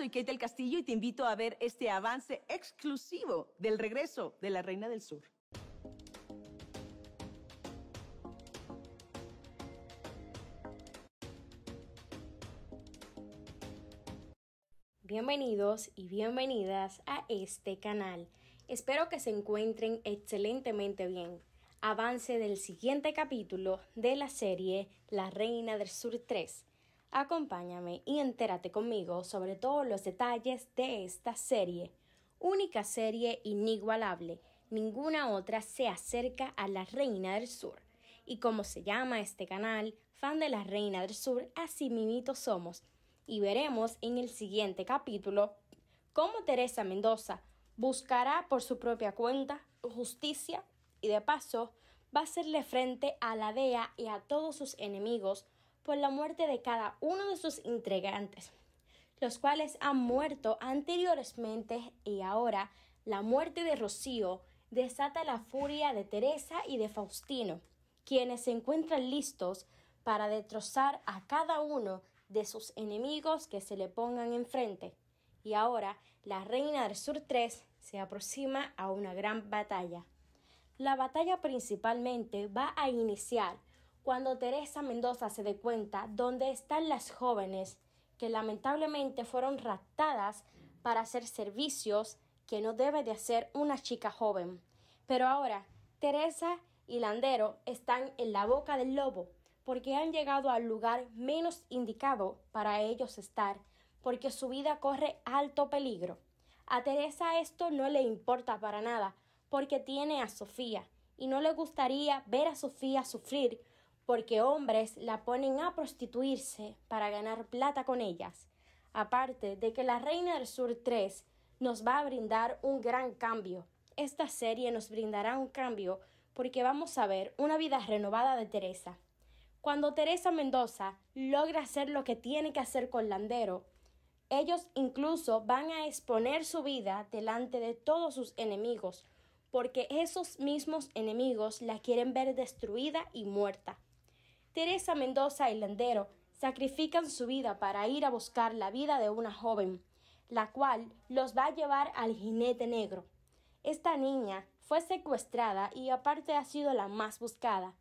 soy Kate del Castillo y te invito a ver este avance exclusivo del regreso de la Reina del Sur. Bienvenidos y bienvenidas a este canal. Espero que se encuentren excelentemente bien. Avance del siguiente capítulo de la serie La Reina del Sur 3 Acompáñame y entérate conmigo sobre todos los detalles de esta serie, única serie inigualable. Ninguna otra se acerca a la Reina del Sur. Y como se llama este canal, fan de la Reina del Sur, así mimitos somos. Y veremos en el siguiente capítulo cómo Teresa Mendoza buscará por su propia cuenta justicia y de paso va a hacerle frente a la DEA y a todos sus enemigos por la muerte de cada uno de sus integrantes, los cuales han muerto anteriormente y ahora la muerte de Rocío desata la furia de Teresa y de Faustino, quienes se encuentran listos para destrozar a cada uno de sus enemigos que se le pongan enfrente. Y ahora la reina del sur 3 se aproxima a una gran batalla. La batalla principalmente va a iniciar cuando Teresa Mendoza se dé cuenta dónde están las jóvenes que lamentablemente fueron raptadas para hacer servicios que no debe de hacer una chica joven. Pero ahora, Teresa y Landero están en la boca del lobo porque han llegado al lugar menos indicado para ellos estar, porque su vida corre alto peligro. A Teresa esto no le importa para nada, porque tiene a Sofía, y no le gustaría ver a Sofía sufrir porque hombres la ponen a prostituirse para ganar plata con ellas, aparte de que La Reina del Sur 3 nos va a brindar un gran cambio. Esta serie nos brindará un cambio porque vamos a ver una vida renovada de Teresa. Cuando Teresa Mendoza logra hacer lo que tiene que hacer con Landero, ellos incluso van a exponer su vida delante de todos sus enemigos, porque esos mismos enemigos la quieren ver destruida y muerta. Teresa Mendoza y Landero sacrifican su vida para ir a buscar la vida de una joven, la cual los va a llevar al jinete negro. Esta niña fue secuestrada y aparte ha sido la más buscada.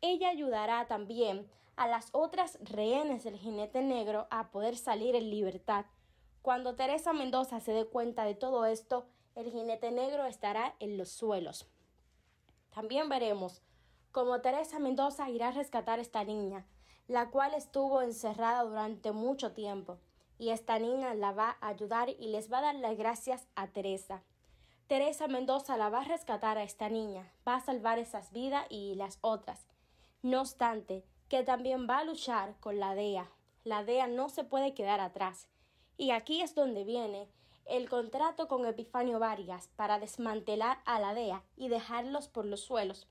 Ella ayudará también a las otras rehenes del jinete negro a poder salir en libertad. Cuando Teresa Mendoza se dé cuenta de todo esto, el jinete negro estará en los suelos. También veremos como Teresa Mendoza irá a rescatar a esta niña, la cual estuvo encerrada durante mucho tiempo, y esta niña la va a ayudar y les va a dar las gracias a Teresa. Teresa Mendoza la va a rescatar a esta niña, va a salvar esas vidas y las otras. No obstante, que también va a luchar con la DEA. La DEA no se puede quedar atrás. Y aquí es donde viene el contrato con Epifanio Vargas para desmantelar a la DEA y dejarlos por los suelos.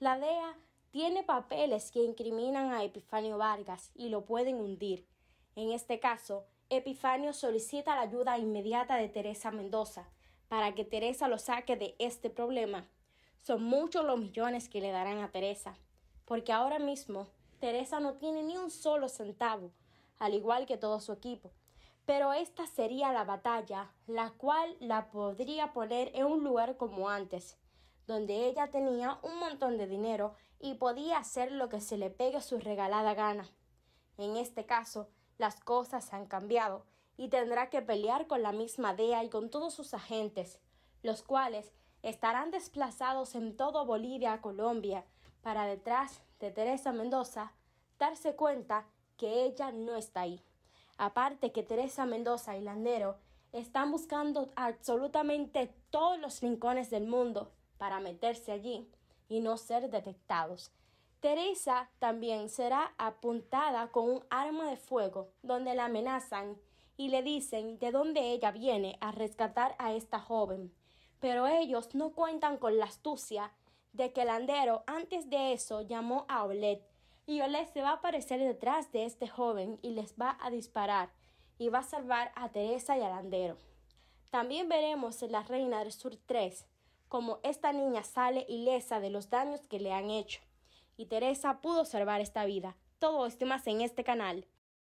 La DEA tiene papeles que incriminan a Epifanio Vargas y lo pueden hundir. En este caso, Epifanio solicita la ayuda inmediata de Teresa Mendoza para que Teresa lo saque de este problema. Son muchos los millones que le darán a Teresa, porque ahora mismo Teresa no tiene ni un solo centavo, al igual que todo su equipo. Pero esta sería la batalla, la cual la podría poner en un lugar como antes, donde ella tenía un montón de dinero y podía hacer lo que se le pegue su regalada gana. En este caso, las cosas han cambiado y tendrá que pelear con la misma DEA y con todos sus agentes, los cuales estarán desplazados en todo Bolivia, Colombia, para detrás de Teresa Mendoza darse cuenta que ella no está ahí. Aparte que Teresa Mendoza y Landero están buscando absolutamente todos los rincones del mundo para meterse allí y no ser detectados. Teresa también será apuntada con un arma de fuego, donde la amenazan y le dicen de dónde ella viene a rescatar a esta joven. Pero ellos no cuentan con la astucia de que el andero antes de eso llamó a Olet, y Olet se va a aparecer detrás de este joven y les va a disparar, y va a salvar a Teresa y al andero. También veremos en La Reina del Sur 3 como esta niña sale ilesa de los daños que le han hecho. Y Teresa pudo salvar esta vida. Todo esto más en este canal.